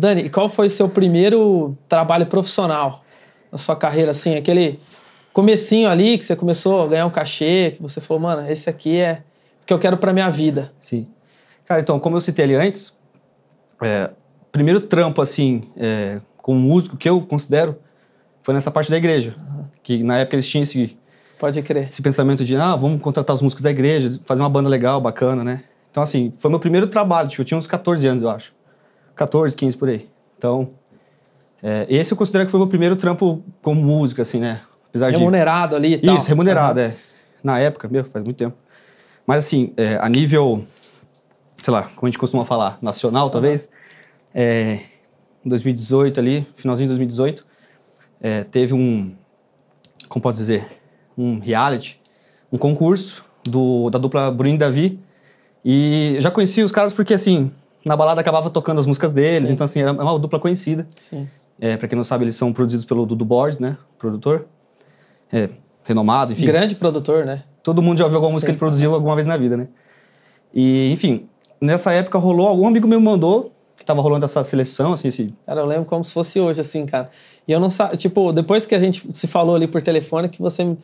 Dani, e qual foi o seu primeiro trabalho profissional na sua carreira, assim, aquele comecinho ali que você começou a ganhar um cachê, que você falou, mano, esse aqui é o que eu quero para minha vida. Sim. Cara, então, como eu citei ali antes, é, primeiro trampo, assim, é, como músico que eu considero, foi nessa parte da igreja. Uhum. Que na época eles tinham esse... Pode crer. Esse pensamento de, ah, vamos contratar os músicos da igreja, fazer uma banda legal, bacana, né? Então, assim, foi meu primeiro trabalho. Tipo, eu tinha uns 14 anos, eu acho. 14, 15 por aí. Então, é, esse eu considero que foi o meu primeiro trampo como música, assim, né? Apesar remunerado de... ali e tal. Isso, remunerado, uhum. é. Na época, meu, faz muito tempo. Mas assim, é, a nível, sei lá, como a gente costuma falar, nacional uhum. talvez, é, 2018 ali, finalzinho de 2018, é, teve um, como posso dizer, um reality, um concurso do, da dupla Bruno e Davi. E eu já conheci os caras porque, assim, na balada acabava tocando as músicas deles, Sim. então assim, era uma dupla conhecida. Sim. É, pra quem não sabe, eles são produzidos pelo Dudu Borges, né? Produtor. É, renomado, enfim. Grande produtor, né? Todo mundo já ouviu alguma Sim. música que ele produziu alguma vez na vida, né? E, enfim, nessa época rolou, algum amigo meu mandou que tava rolando essa seleção, assim, assim. Cara, eu lembro como se fosse hoje, assim, cara. E eu não sabia, tipo, depois que a gente se falou ali por telefone, que você.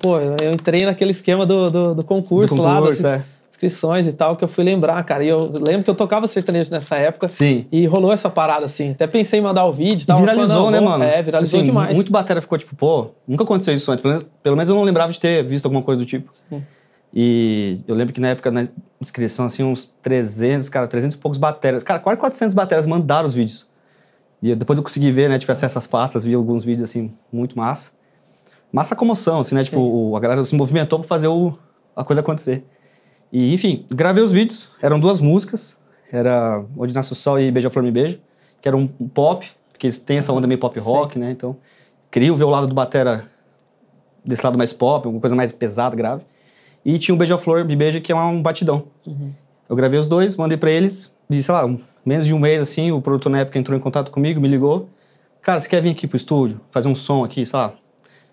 Pô, eu entrei naquele esquema do, do, do concurso, do concurso lá. É inscrições e tal, que eu fui lembrar, cara. E eu lembro que eu tocava sertanejo nessa época. Sim. E rolou essa parada, assim. Até pensei em mandar o vídeo e tal. Viralizou, né, mano? É, viralizou assim, demais. Muito batera ficou tipo, pô, nunca aconteceu isso antes. Pelo menos, pelo menos eu não lembrava de ter visto alguma coisa do tipo. Sim. E eu lembro que na época, na inscrição, assim, uns 300, cara, 300 e poucos bateras. Cara, quase 400 bateras mandaram os vídeos. E depois eu consegui ver, né? Tive acesso às pastas, vi alguns vídeos, assim, muito massa. Massa comoção, assim, né? Tipo, a galera se movimentou pra fazer o, a coisa acontecer. E, enfim, gravei os vídeos. Eram duas músicas. Era Onde Nasce o Sol e Beija Flor Me Beija, que era um pop, porque tem essa onda meio pop rock, Sim. né? Então, queria ver o lado do batera desse lado mais pop, alguma coisa mais pesada, grave. E tinha o um Beija Flor Me Beija, que é um batidão. Uhum. Eu gravei os dois, mandei para eles. E, sei lá, menos de um mês, assim, o produtor na época entrou em contato comigo, me ligou. Cara, você quer vir aqui pro estúdio, fazer um som aqui, sei lá,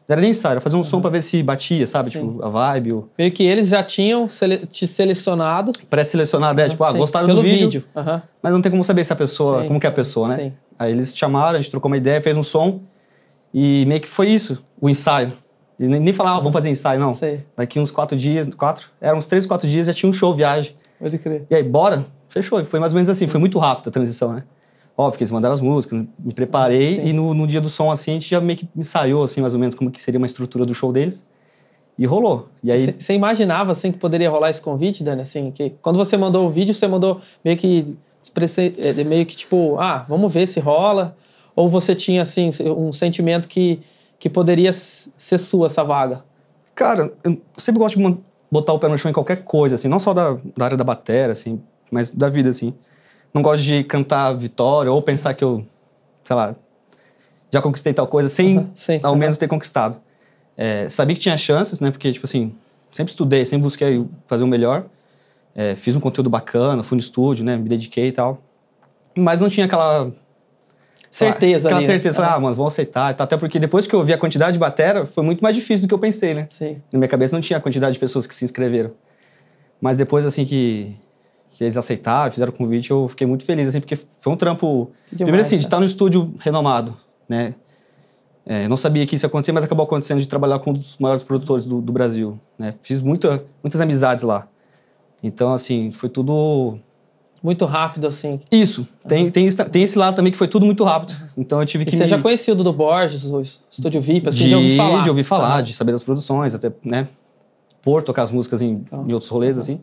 não era nem ensaio, era fazer um uhum. som pra ver se batia, sabe? Sim. Tipo, a vibe. Ou... Meio que eles já tinham sele te selecionado. Pré-selecionado, é, tipo, ah, Sim. gostaram Pelo do vídeo. vídeo. Uhum. Mas não tem como saber se a pessoa, Sim. como que é a pessoa, né? Sim. Aí eles chamaram, a gente trocou uma ideia, fez um som. E meio que foi isso, o ensaio. Eles nem, nem falavam, ah, vamos fazer ensaio, não. Sim. Daqui uns quatro dias, quatro? Eram uns três, quatro dias, já tinha um show, viagem. Pode crer. E aí, bora? Fechou. Foi mais ou menos assim, foi muito rápido a transição, né? Óbvio que eles mandaram as músicas, me preparei Sim. e no, no, dia do som, assim, a gente já meio que ensaiou, assim, mais ou menos como que seria uma estrutura do show deles. E rolou. E aí... Você imaginava, assim, que poderia rolar esse convite, Dani? Assim, que quando você mandou o vídeo, você mandou meio que... É, meio que tipo, ah, vamos ver se rola. Ou você tinha, assim, um sentimento que, que poderia ser sua essa vaga? Cara, eu sempre gosto de botar o pé no chão em qualquer coisa, assim. Não só da, da área da bateria, assim, mas da vida, assim não gosto de cantar vitória ou pensar que eu, sei lá, já conquistei tal coisa sem uhum, sim, ao uhum. menos ter conquistado. É, sabia que tinha chances, né? Porque, tipo assim, sempre estudei, sempre busquei fazer o melhor. É, fiz um conteúdo bacana, fui no estúdio, né? Me dediquei e tal. Mas não tinha aquela... Certeza. Aquela ali, né? certeza. Né? Falei, ah, mano, vou aceitar. Até porque depois que eu vi a quantidade de batera, foi muito mais difícil do que eu pensei, né? Sim. Na minha cabeça não tinha a quantidade de pessoas que se inscreveram. Mas depois, assim, que que eles aceitaram, fizeram o convite, eu fiquei muito feliz, assim, porque foi um trampo. Demais, primeiro, assim, de né? estar no estúdio renomado, né? É, não sabia que isso ia acontecer, mas acabou acontecendo de trabalhar com um dos maiores produtores do, do Brasil, né? Fiz muita, muitas amizades lá. Então, assim, foi tudo. Muito rápido, assim. Isso. Tem, uhum. tem, tem esse lado também que foi tudo muito rápido. Uhum. Então eu tive e que. você me... já conhecia o Dudu Borges, o Estúdio VIP, assim, de, de ouvir falar? De ouvir falar, uhum. de saber das produções, até, né? Por tocar as músicas em, uhum. em outros rolês, uhum. assim.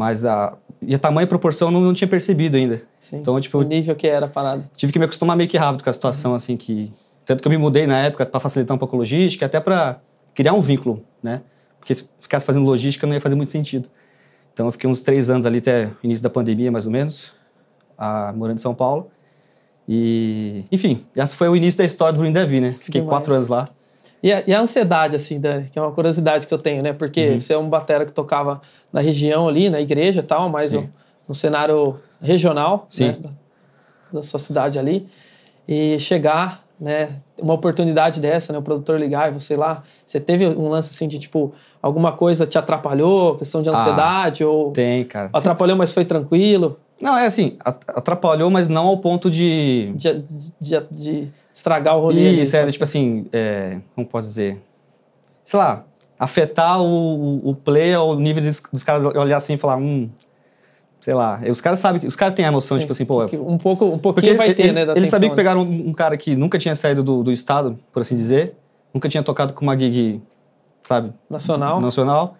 Mas a, e a tamanho e proporção eu não, não tinha percebido ainda. Sim. Então, tipo, o nível que era a parada. Tive que me acostumar meio que rápido com a situação, uhum. assim, que. Tanto que eu me mudei na época para facilitar um pouco a logística, até para criar um vínculo, né? Porque se ficasse fazendo logística não ia fazer muito sentido. Então, eu fiquei uns três anos ali até início da pandemia, mais ou menos, a, morando em São Paulo. E, enfim, essa foi o início da história do Green Dev, né? Fiquei Demais. quatro anos lá. E a, e a, ansiedade, assim, Dani, que é uma curiosidade que eu tenho, né? Porque uhum. você é um batera que tocava na região ali, na igreja e tal, mas no, no, cenário regional né? da sua cidade ali. E chegar, né? Uma oportunidade dessa, né? O produtor ligar e você lá. Você teve um lance assim de tipo, alguma coisa te atrapalhou, questão de ah, ansiedade? Ah, ou tem, cara. Atrapalhou, Sim. mas foi tranquilo? Não, é assim, atrapalhou, mas não ao ponto de. de, de, de estragar o rolê. Isso, ali, é, tipo assim, é, como posso dizer? Sei lá, afetar o, o play ao nível dos, dos caras olhar assim e falar, hum, sei lá, é, os caras sabem, os caras têm a noção, Sim, tipo assim, pô... Um, pouco, um pouquinho vai ter, né, da Eles sabiam que né? pegaram um, um, cara que nunca tinha saído do, do estado, por assim dizer, nunca tinha tocado com uma gig, sabe? Nacional. Nacional.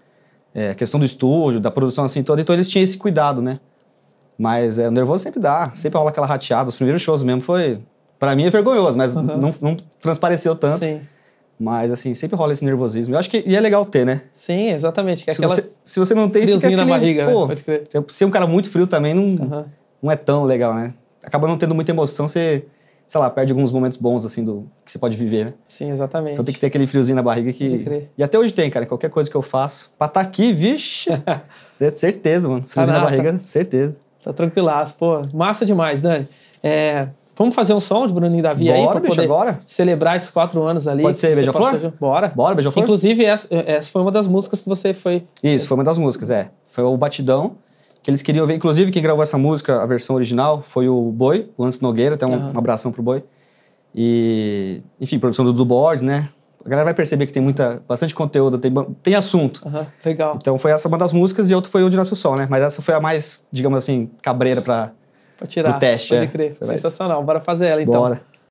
É, questão do estúdio, da produção assim toda, então eles tinham esse cuidado, né? Mas é, o nervoso sempre dá, sempre rola aquela rateada, os primeiros shows mesmo foi para mim é vergonhoso, mas uhum. não, não, transpareceu tanto. Sim. Mas, assim, sempre rola esse nervosismo. Eu acho que e é legal ter, né? Sim, exatamente. Que é se, aquela você, se você não tem, fica aquele, na barriga, né? pô, né? Pode crer. Ser é, é um cara muito frio também não, uhum. não é tão legal, né? Acaba não tendo muita emoção, você, sei lá, perde alguns momentos bons, assim, do que você pode viver, né? Sim, exatamente. Então tem que ter aquele friozinho na barriga que... E até hoje tem, cara. Qualquer coisa que eu faço, pra estar tá aqui, vixe! certeza, mano. Friozinho Caraca. Tá na barriga, certeza. Tá tranquilaço, pô. Massa demais, Dani. É, Vamos fazer um som de Bruno e Davi bora, aí para poder bora. celebrar esses quatro anos ali. Pode ser Beija-Flor? Ser... Bora. Bora, Beija-Flor. Inclusive, essa, essa foi uma das músicas que você foi... Isso, foi uma das músicas, é. Foi o Batidão, que eles queriam ver. Inclusive, quem gravou essa música, a versão original, foi o Boi, o Antes Nogueira. Até um, uhum. um abração pro Boi. E, enfim, produção do, do né? A galera vai perceber que tem muita, bastante conteúdo, tem, tem assunto. Uhum, legal. Então foi essa uma das músicas e outra foi o De Nosso Sol, né? Mas essa foi a mais, digamos assim, cabreira para para tirar. teste, Pode é. crer. Sensacional. Bora fazer ela então. Bora.